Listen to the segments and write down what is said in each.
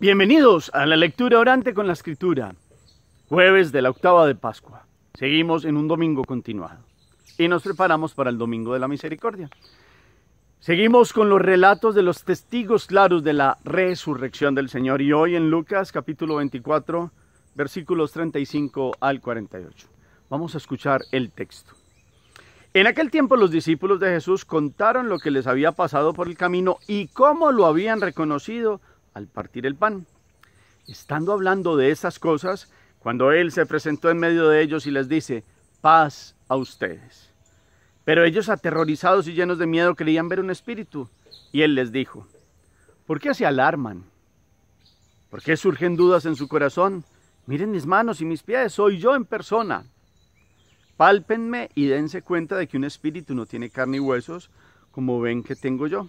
Bienvenidos a la lectura orante con la escritura, jueves de la octava de Pascua. Seguimos en un domingo continuado y nos preparamos para el Domingo de la Misericordia. Seguimos con los relatos de los testigos claros de la resurrección del Señor y hoy en Lucas capítulo 24 versículos 35 al 48. Vamos a escuchar el texto. En aquel tiempo los discípulos de Jesús contaron lo que les había pasado por el camino y cómo lo habían reconocido al partir el pan. Estando hablando de esas cosas, cuando Él se presentó en medio de ellos y les dice, paz a ustedes. Pero ellos aterrorizados y llenos de miedo creían ver un espíritu. Y Él les dijo, ¿por qué se alarman? ¿Por qué surgen dudas en su corazón? Miren mis manos y mis pies, soy yo en persona. Pálpenme y dense cuenta de que un espíritu no tiene carne y huesos, como ven que tengo yo.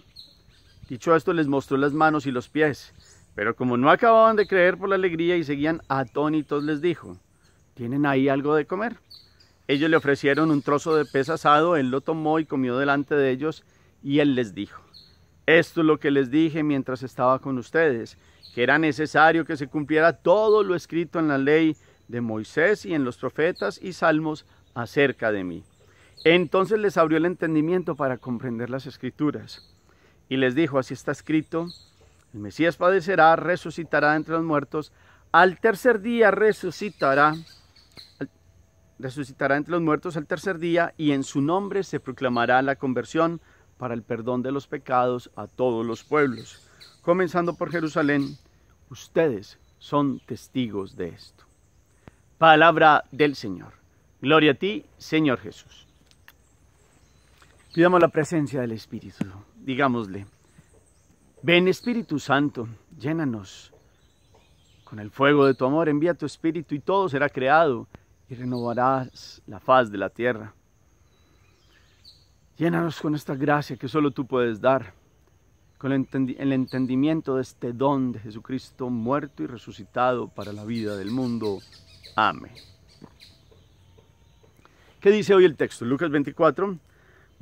Dicho esto, les mostró las manos y los pies. Pero como no acababan de creer por la alegría y seguían atónitos, les dijo, ¿tienen ahí algo de comer? Ellos le ofrecieron un trozo de pez asado, él lo tomó y comió delante de ellos, y él les dijo, esto es lo que les dije mientras estaba con ustedes, que era necesario que se cumpliera todo lo escrito en la ley de Moisés y en los profetas y salmos acerca de mí. Entonces les abrió el entendimiento para comprender las escrituras y les dijo, así está escrito, el Mesías padecerá, resucitará entre los muertos, al tercer día resucitará, resucitará entre los muertos al tercer día y en su nombre se proclamará la conversión para el perdón de los pecados a todos los pueblos, comenzando por Jerusalén. Ustedes son testigos de esto. Palabra del Señor. Gloria a ti, Señor Jesús. Pidamos la presencia del Espíritu digámosle, ven Espíritu Santo, llénanos con el fuego de tu amor, envía tu Espíritu y todo será creado y renovarás la faz de la tierra. Llénanos con esta gracia que solo tú puedes dar, con el entendimiento de este don de Jesucristo muerto y resucitado para la vida del mundo. Amén. ¿Qué dice hoy el texto? Lucas 24,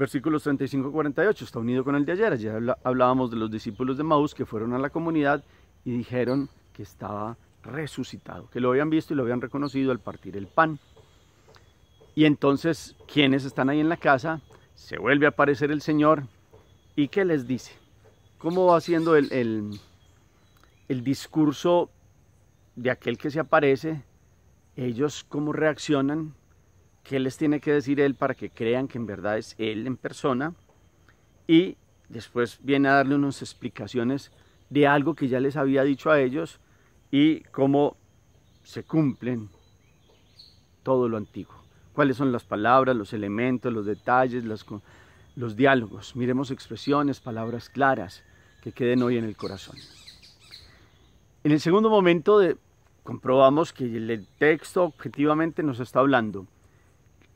Versículos 35 48 está unido con el de ayer. ya hablábamos de los discípulos de Maús que fueron a la comunidad y dijeron que estaba resucitado, que lo habían visto y lo habían reconocido al partir el pan. Y entonces, quienes están ahí en la casa, se vuelve a aparecer el Señor y ¿qué les dice? ¿Cómo va haciendo el, el, el discurso de aquel que se aparece? Ellos cómo reaccionan qué les tiene que decir él para que crean que en verdad es él en persona y después viene a darle unas explicaciones de algo que ya les había dicho a ellos y cómo se cumplen todo lo antiguo. Cuáles son las palabras, los elementos, los detalles, los, los diálogos. Miremos expresiones, palabras claras que queden hoy en el corazón. En el segundo momento comprobamos que el texto objetivamente nos está hablando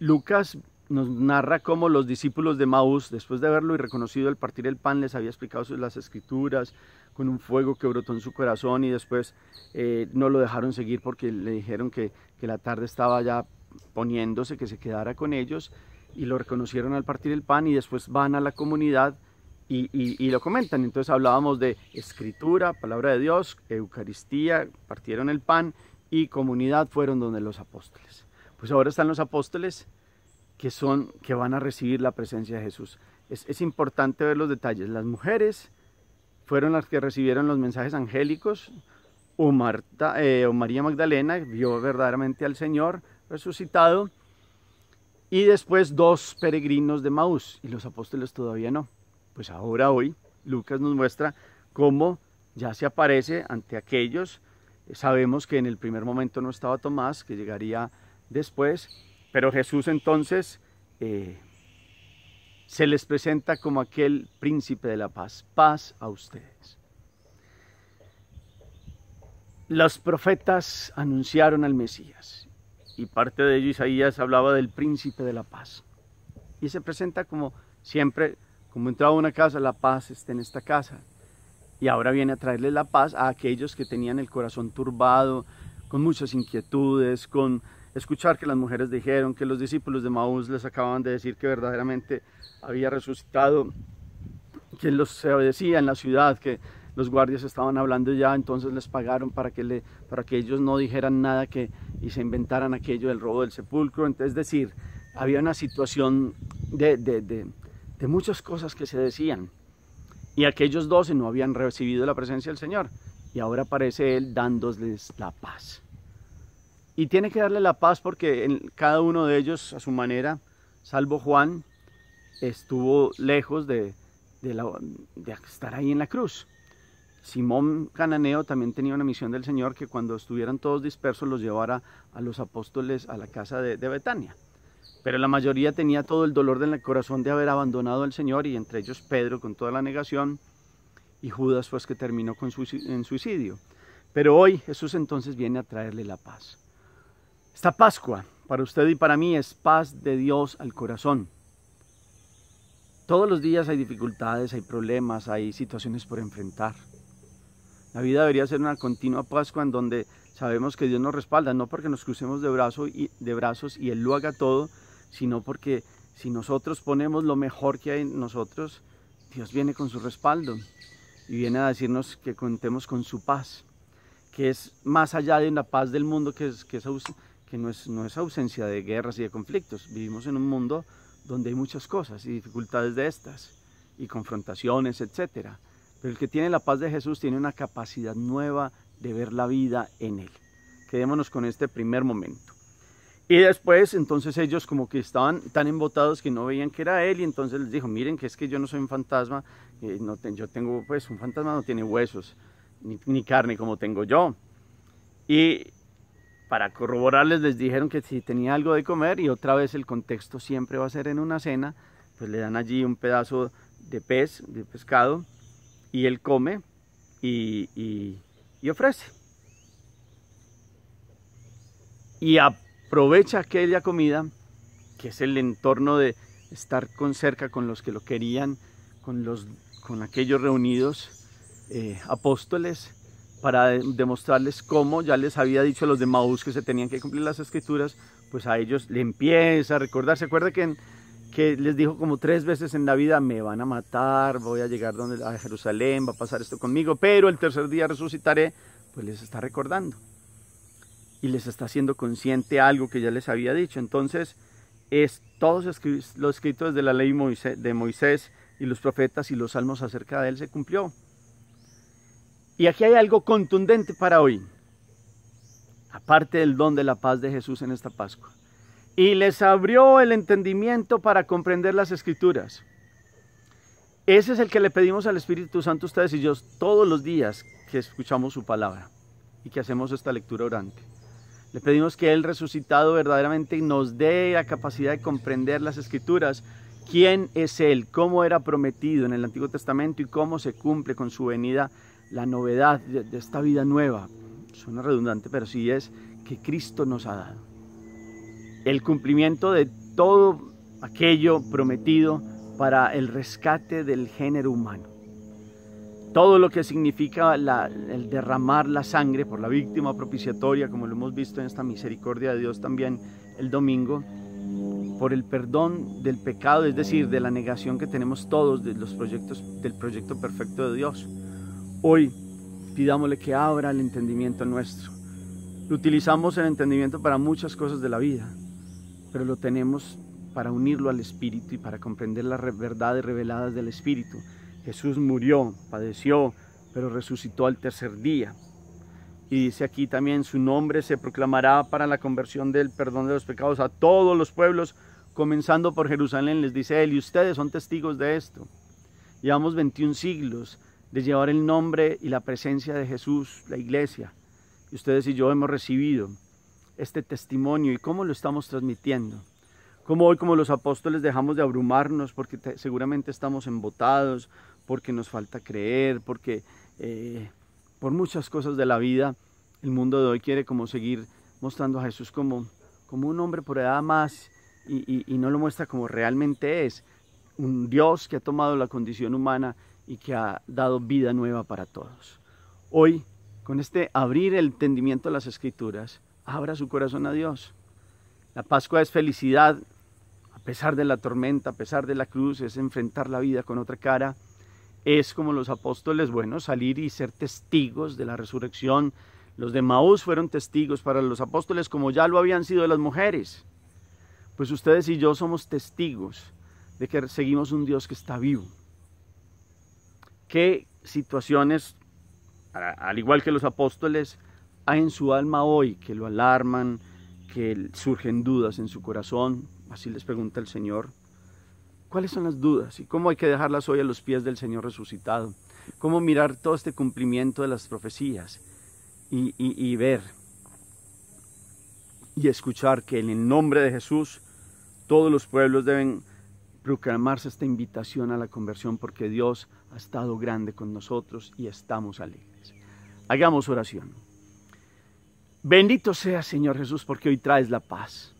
Lucas nos narra cómo los discípulos de Maús, después de haberlo y reconocido al partir el pan, les había explicado las escrituras con un fuego que brotó en su corazón y después eh, no lo dejaron seguir porque le dijeron que, la tarde estaba ya poniéndose, que se quedara con ellos y lo reconocieron al partir el pan y después van a la comunidad y, lo comentan. Entonces hablábamos de escritura, palabra de Dios, Eucaristía, partieron el pan y comunidad fueron donde los apóstoles pues ahora están los apóstoles que son que van a recibir la presencia de Jesús. Es, importante ver los detalles. Las mujeres fueron las que recibieron los mensajes angélicos, o, Marta, eh, o María Magdalena vio verdaderamente al Señor resucitado, y después dos peregrinos de Maús, y los apóstoles todavía no. Pues ahora hoy Lucas nos muestra cómo ya se aparece ante aquellos. Eh, sabemos que en el primer momento no estaba Tomás, que llegaría después, pero Jesús entonces eh, se les presenta como aquel príncipe de la paz, paz a ustedes. Los profetas anunciaron al Mesías y parte de ello Isaías hablaba del príncipe de la paz. Y se presenta como siempre, como entraba a una casa, la paz está en esta casa. Y ahora viene a traerle la paz a aquellos que tenían el corazón turbado, con muchas inquietudes, con escuchar que las mujeres dijeron, que los discípulos de Maús les acababan de decir que verdaderamente había resucitado, que los, se en la ciudad que los guardias estaban hablando ya, entonces les pagaron para que, para que ellos no dijeran nada que, y se inventaran aquello del robo del sepulcro. Entonces, es decir, había una situación de, de, de, de muchas cosas que se decían. Y aquellos doce no habían recibido la presencia del Señor. Y ahora aparece Él dándoles la paz. Y tiene que darle la paz porque en cada uno de ellos, a su manera, salvo Juan, estuvo lejos de, estar ahí en la cruz. Simón Cananeo también tenía una misión del Señor que cuando estuvieran todos dispersos los llevara a los apóstoles a la casa de, Betania. Pero la mayoría tenía todo el dolor del corazón de haber abandonado al Señor y entre ellos Pedro con toda la negación y Judas pues que terminó con en suicidio. Pero hoy Jesús entonces viene a traerle la paz. Esta Pascua para usted y para mí es paz de Dios al corazón. Todos los días hay dificultades, hay problemas, hay situaciones por enfrentar. La vida debería ser una continua Pascua en donde sabemos que Dios nos respalda, no porque nos crucemos de, brazo y, de brazos y Él lo haga todo, sino porque si nosotros ponemos lo mejor que hay en nosotros, Dios viene con su respaldo y viene a decirnos que contemos con su paz, que es más allá de la paz del mundo, que es, que es no es, ausencia de guerras y de conflictos. Vivimos en un mundo donde hay muchas cosas y dificultades de estas, y confrontaciones, etc. Pero el que tiene la paz de Jesús tiene una capacidad nueva de ver la vida en él. Quedémonos con este primer momento. Y después, entonces ellos como que estaban tan embotados que no veían que era él, y entonces les dijo, miren que es que yo no soy un fantasma, eh, no yo tengo, pues un fantasma no tiene huesos, ni, ni carne como tengo yo. Y, para corroborarles les dijeron que si tenía algo de comer y otra vez el contexto siempre va a ser en una cena, pues le dan allí un pedazo de pez, de pescado, y él come y, y, ofrece. Y aprovecha aquella comida, que es el entorno de estar con cerca con los que lo querían, con, los, con aquellos reunidos eh, apóstoles, para demostrarles cómo ya les había dicho a los de Maús que se tenían que cumplir las escrituras, pues a ellos le empieza a recordar. ¿Se acuerda que, que les dijo como tres veces en la vida, me van a matar, voy a llegar donde, a Jerusalén, va a pasar esto conmigo, pero el tercer día resucitaré? Pues les está recordando. Y les está haciendo consciente algo que ya les había dicho. Entonces, es todos los escritos de la ley de Moisés y los profetas y los salmos acerca de él se cumplió. Y aquí hay algo contundente para hoy, aparte del don de la paz de Jesús en esta Pascua. Y les abrió el entendimiento para comprender las escrituras. Ese es el que le pedimos al Espíritu Santo ustedes y yo todos los días que escuchamos su palabra y que hacemos esta lectura orante. Le pedimos que Él resucitado verdaderamente nos dé la capacidad de comprender las escrituras, quién es Él, cómo era prometido en el Antiguo Testamento y cómo se cumple con su venida la novedad de, esta vida nueva. Suena redundante, pero sí es que Cristo nos ha dado. El cumplimiento de todo aquello prometido para el rescate del género humano. Todo lo que significa el derramar la sangre por la víctima propiciatoria, como lo hemos visto en esta misericordia de Dios también el domingo, por el perdón del pecado, es decir, de la negación que tenemos todos de los proyectos, del proyecto perfecto de Dios Hoy pidámosle que abra el entendimiento nuestro. Utilizamos el entendimiento para muchas cosas de la vida, pero lo tenemos para unirlo al Espíritu y para comprender las verdades reveladas del Espíritu. Jesús murió, padeció, pero resucitó al tercer día. Y dice aquí también, su nombre se proclamará para la conversión del perdón de los pecados a todos los pueblos, comenzando por Jerusalén, les dice él, y ustedes son testigos de esto. Llevamos 21 siglos de llevar el nombre y la presencia de Jesús, la iglesia. Y Ustedes y yo hemos recibido este testimonio y cómo lo estamos transmitiendo. Como hoy, como los apóstoles, dejamos de abrumarnos porque seguramente estamos embotados, porque nos falta creer, porque eh, por muchas cosas de la vida, el mundo de hoy quiere como seguir mostrando a Jesús como, como un hombre por edad más y no lo muestra como realmente es, un Dios que ha tomado la condición humana y que ha dado vida nueva para todos. Hoy, con este abrir el entendimiento de las escrituras, abra su corazón a Dios. La Pascua es felicidad a pesar de la tormenta, a pesar de la cruz, es enfrentar la vida con otra cara. Es como los apóstoles, bueno, salir y ser testigos de la resurrección. Los de Maús fueron testigos para los apóstoles como ya lo habían sido las mujeres. Pues ustedes y yo somos testigos de que seguimos un Dios que está vivo, qué situaciones, al igual que los apóstoles, hay en su alma hoy que lo alarman, que surgen dudas en su corazón. Así les pregunta el Señor, ¿cuáles son las dudas y cómo hay que dejarlas hoy a los pies del Señor resucitado? ¿Cómo mirar todo este cumplimiento de las profecías y, y ver y escuchar que en el nombre de Jesús todos los pueblos deben proclamarse esta invitación a la conversión porque Dios ha estado grande con nosotros y estamos alegres. Hagamos oración. Bendito sea Señor Jesús porque hoy traes la paz.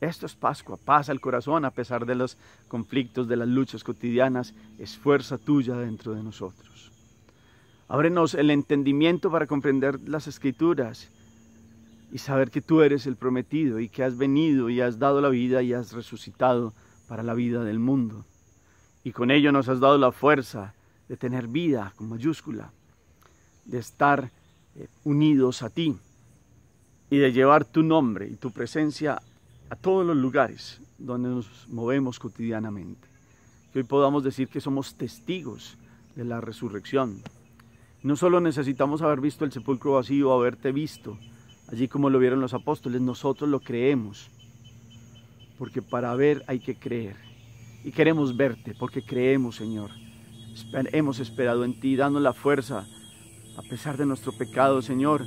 Esto es Pascua, paz al corazón a pesar de los conflictos, de las luchas cotidianas, es fuerza tuya dentro de nosotros. Ábrenos el entendimiento para comprender las escrituras y saber que tú eres el prometido y que has venido y has dado la vida y has resucitado para la vida del mundo. Y con ello nos has dado la fuerza de tener vida con mayúscula, de estar eh, unidos a ti y de llevar tu nombre y tu presencia a todos los lugares donde nos movemos cotidianamente. Que hoy podamos decir que somos testigos de la resurrección. No solo necesitamos haber visto el sepulcro vacío, haberte visto, allí como lo vieron los apóstoles, nosotros lo creemos porque para ver hay que creer. Y queremos verte porque creemos, Señor. Hemos esperado en ti, danos la fuerza a pesar de nuestro pecado, Señor.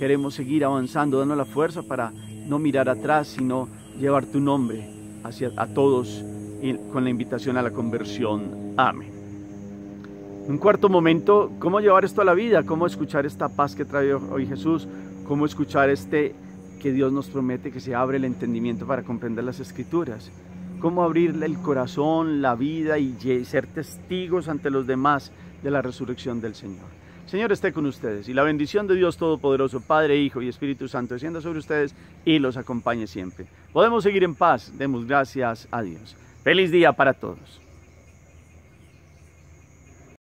Queremos seguir avanzando, danos la fuerza para no mirar atrás, sino llevar tu nombre hacia a todos y con la invitación a la conversión. Amén. Un cuarto momento, ¿cómo llevar esto a la vida? ¿Cómo escuchar esta paz que trae hoy Jesús? ¿Cómo escuchar este que Dios nos promete que se abre el entendimiento para comprender las escrituras. Cómo abrirle el corazón, la vida y ser testigos ante los demás de la resurrección del Señor. Señor esté con ustedes y la bendición de Dios Todopoderoso, Padre, Hijo y Espíritu Santo descienda sobre ustedes y los acompañe siempre. Podemos seguir en paz. Demos gracias a Dios. Feliz día para todos.